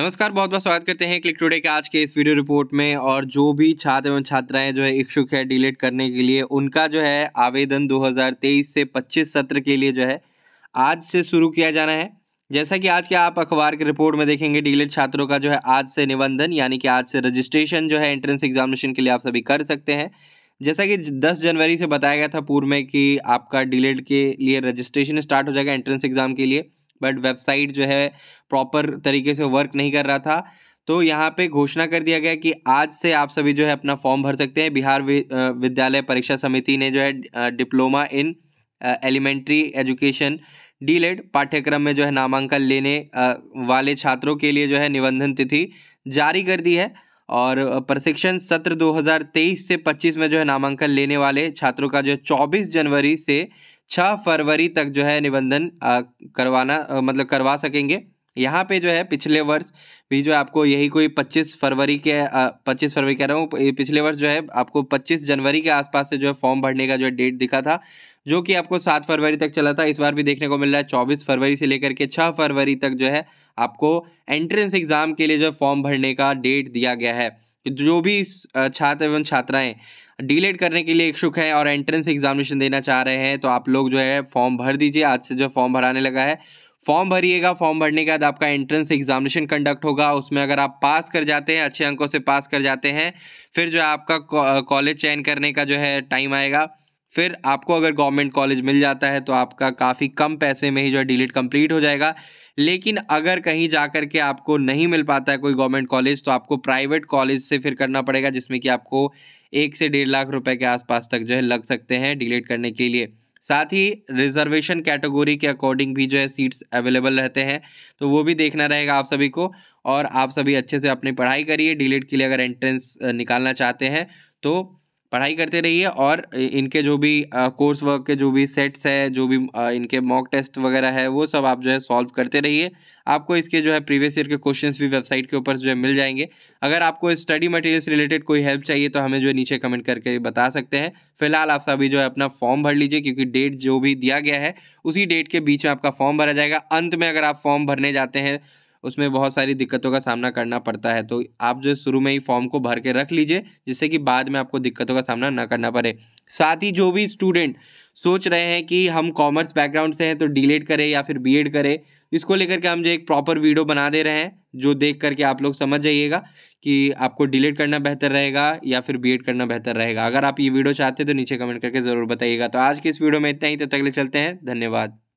नमस्कार बहुत बहुत स्वागत करते हैं क्लिक टुडे के आज के इस वीडियो रिपोर्ट में और जो भी छात्र एवं छात्राएं जो है इच्छुक है डिलीट करने के लिए उनका जो है आवेदन 2023 से 25 सत्र के लिए जो है आज से शुरू किया जाना है जैसा कि आज के आप अखबार के रिपोर्ट में देखेंगे डिलीट छात्रों का जो है आज से निबंधन यानी कि आज से रजिस्ट्रेशन जो है एंट्रेंस एग्जामिनेशन के लिए आप सभी कर सकते हैं जैसा कि दस जनवरी से बताया गया था पूर्व में कि आपका डिलेट के लिए रजिस्ट्रेशन स्टार्ट हो जाएगा एंट्रेंस एग्ज़ाम के लिए बट वेबसाइट जो है प्रॉपर तरीके से वर्क नहीं कर रहा था तो यहाँ पे घोषणा कर दिया गया कि आज से आप सभी जो है अपना फॉर्म भर सकते हैं बिहार विद्यालय परीक्षा समिति ने जो है diploma in elementary education D El Ed पाठ्यक्रम में जो है नामांकन लेने वाले छात्रों के लिए जो है निबंधन तिथि जारी कर दी है और प्रशिक्षण सत्र 2023 से 25 में जो है नामांकन लेने वाले छात्रों का जो है चौबीस जनवरी से छः फरवरी तक जो है निबंधन करवाना मतलब करवा सकेंगे यहाँ पे जो है पिछले वर्ष भी जो है आपको यही कोई पच्चीस फरवरी के पच्चीस फरवरी कह रहा हूँ पिछले वर्ष जो है आपको पच्चीस जनवरी के आसपास से जो है फॉर्म भरने का जो है डेट दिखा था जो कि आपको सात फरवरी तक चला था इस बार भी देखने को मिल रहा है चौबीस फरवरी से लेकर के छः फरवरी तक जो है आपको एंट्रेंस एग्ज़ाम के लिए जो फॉर्म भरने का डेट दिया गया है जो भी छात्र एवं छात्राएं डीलेट करने के लिए इच्छुक हैं और एंट्रेंस एग्जामिनेशन देना चाह रहे हैं तो आप लोग जो है फॉर्म भर दीजिए आज से जो फॉर्म भराने लगा है फॉर्म भरिएगा फॉर्म भरने के बाद आपका एंट्रेंस एग्जामिनेशन कंडक्ट होगा उसमें अगर आप पास कर जाते हैं अच्छे अंकों से पास कर जाते हैं फिर जो है आपका कॉलेज चयन करने का जो है टाइम आएगा फिर आपको अगर गवर्नमेंट कॉलेज मिल जाता है तो आपका काफ़ी कम पैसे में ही जो है डिलीट कंप्लीट हो जाएगा लेकिन अगर कहीं जा कर के आपको नहीं मिल पाता है कोई गवर्नमेंट कॉलेज तो आपको प्राइवेट कॉलेज से फिर करना पड़ेगा जिसमें कि आपको एक से डेढ़ लाख रुपए के आसपास तक जो है लग सकते हैं डिलीट करने के लिए साथ ही रिजर्वेशन कैटेगोरी के अकॉर्डिंग भी जो है सीट्स अवेलेबल रहते हैं तो वो भी देखना रहेगा आप सभी को और आप सभी अच्छे से अपनी पढ़ाई करिए डिलीट के लिए अगर एंट्रेंस निकालना चाहते हैं तो पढ़ाई करते रहिए और इनके जो भी कोर्स वर्क के जो भी सेट्स है जो भी इनके मॉक टेस्ट वगैरह है वो सब आप जो है सॉल्व करते रहिए आपको इसके जो है प्रीवियस ईयर के क्वेश्चंस भी वेबसाइट के ऊपर जो है मिल जाएंगे अगर आपको स्टडी मटेरियल्स रिलेटेड कोई हेल्प चाहिए तो हमें जो है नीचे कमेंट करके बता सकते हैं फिलहाल आप सभी जो है अपना फॉर्म भर लीजिए क्योंकि डेट जो भी दिया गया है उसी डेट के बीच में आपका फॉर्म भरा जाएगा अंत में अगर आप फॉर्म भरने जाते हैं उसमें बहुत सारी दिक्कतों का सामना करना पड़ता है तो आप जो शुरू में ही फॉर्म को भर के रख लीजिए जिससे कि बाद में आपको दिक्कतों का सामना ना करना पड़े साथ ही जो भी स्टूडेंट सोच रहे हैं कि हम कॉमर्स बैकग्राउंड से हैं तो डी e करें या फिर बी करें इसको लेकर के हम जो एक प्रॉपर वीडियो बना दे रहे हैं जो देख करके आप लोग समझ जाइएगा कि आपको डिलीट e करना बेहतर रहेगा या फिर बीएड करना बेहतर रहेगा अगर आप ये वीडियो चाहते हैं तो नीचे कमेंट करके ज़रूर बताइएगा तो आज के इस वीडियो में इतना ही तब तो तक ले चलते हैं धन्यवाद